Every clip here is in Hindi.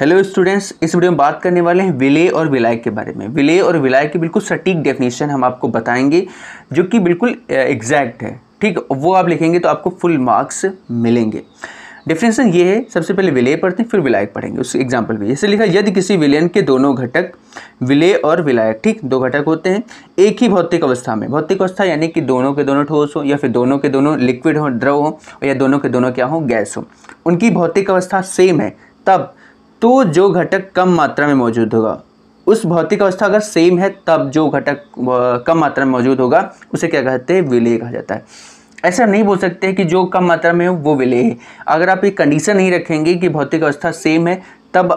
हेलो स्टूडेंट्स इस वीडियो में बात करने वाले हैं विलय और विलय के बारे में विलय और विलाय की बिल्कुल सटीक डेफिनेशन हम आपको बताएंगे जो कि बिल्कुल एग्जैक्ट है ठीक वो आप लिखेंगे तो आपको फुल मार्क्स मिलेंगे डेफिनेशन ये है सबसे पहले विलय पढ़ते हैं फिर विलायक पढ़ेंगे उस एग्जाम्पल भी इसे लिखा यदि किसी विलयन के दोनों घटक विलय और विलायक ठीक दो घटक होते हैं एक ही भौतिक अवस्था में भौतिक अवस्था यानी कि दोनों के दोनों ठोस हो या फिर दोनों के दोनों लिक्विड हो द्रव हो या दोनों के दोनों क्या हो गैस हो उनकी भौतिक अवस्था सेम है तब तो जो घटक कम मात्रा में मौजूद होगा उस भौतिक अवस्था अगर सेम है तब जो घटक कम मात्रा में मौजूद होगा उसे क्या कहते हैं विलय कहा जाता है ऐसा नहीं बोल सकते हैं कि जो कम मात्रा में हो वो विलय है अगर आप ये कंडीशन नहीं रखेंगे कि भौतिक अवस्था सेम है तब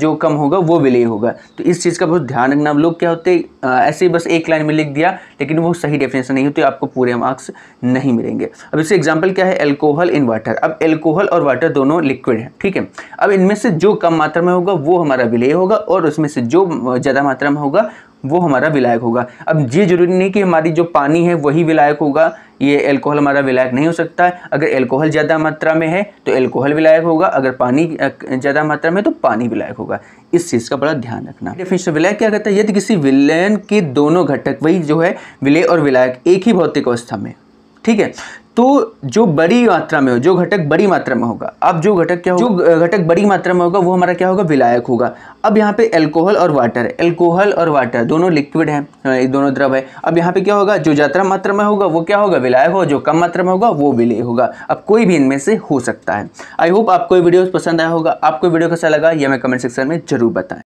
जो कम होगा वो विलय होगा तो इस चीज़ का बहुत ध्यान रखना लोग क्या होते ऐसे ही बस एक लाइन में लिख दिया लेकिन वो सही डेफिनेशन नहीं होती आपको पूरे मार्क्स नहीं मिलेंगे अब इससे एग्जाम्पल क्या है एल्कोहल इन वाटर अब एल्कोहल और वाटर दोनों लिक्विड हैं ठीक है अब इनमें से जो कम मात्रा में होगा वो हमारा विलय होगा और उसमें से जो ज़्यादा मात्रा में होगा वो हमारा विलायक होगा अब ये जरूरी नहीं कि हमारी जो पानी है वही विलायक होगा ये एल्कोहल हमारा विलायक नहीं हो सकता है अगर एल्कोहल ज़्यादा मात्रा में है तो एल्कोहल विलायक होगा अगर पानी ज़्यादा मात्रा में तो पानी विलायक होगा इस चीज़ का बड़ा ध्यान रखना डेफिनेशन विलायक क्या कहता है यदि किसी विलयन के दोनों घटक वही जो है विलय और विलायक एक ही भौतिक अवस्था में ठीक है तो जो बड़ी मात्रा में हो जो घटक बड़ी मात्रा में होगा अब जो घटक क्या होगा जो घटक बड़ी मात्रा में होगा वो हमारा क्या होगा विलायक होगा अब यहाँ पे एल्कोहल और वाटर एल्कोहल और वाटर दोनों लिक्विड हैं दोनों द्रव है अब यहाँ पे क्या होगा जो ज़्यादा मात्रा में होगा वो क्या होगा विलायक होगा जो कम मात्रा में होगा वो विलय होगा अब कोई भी इनमें से हो सकता है आई होप आपको वीडियो पसंद आया होगा आपको वीडियो कैसा लगा यह हमें कमेंट सेक्शन में जरूर बताएं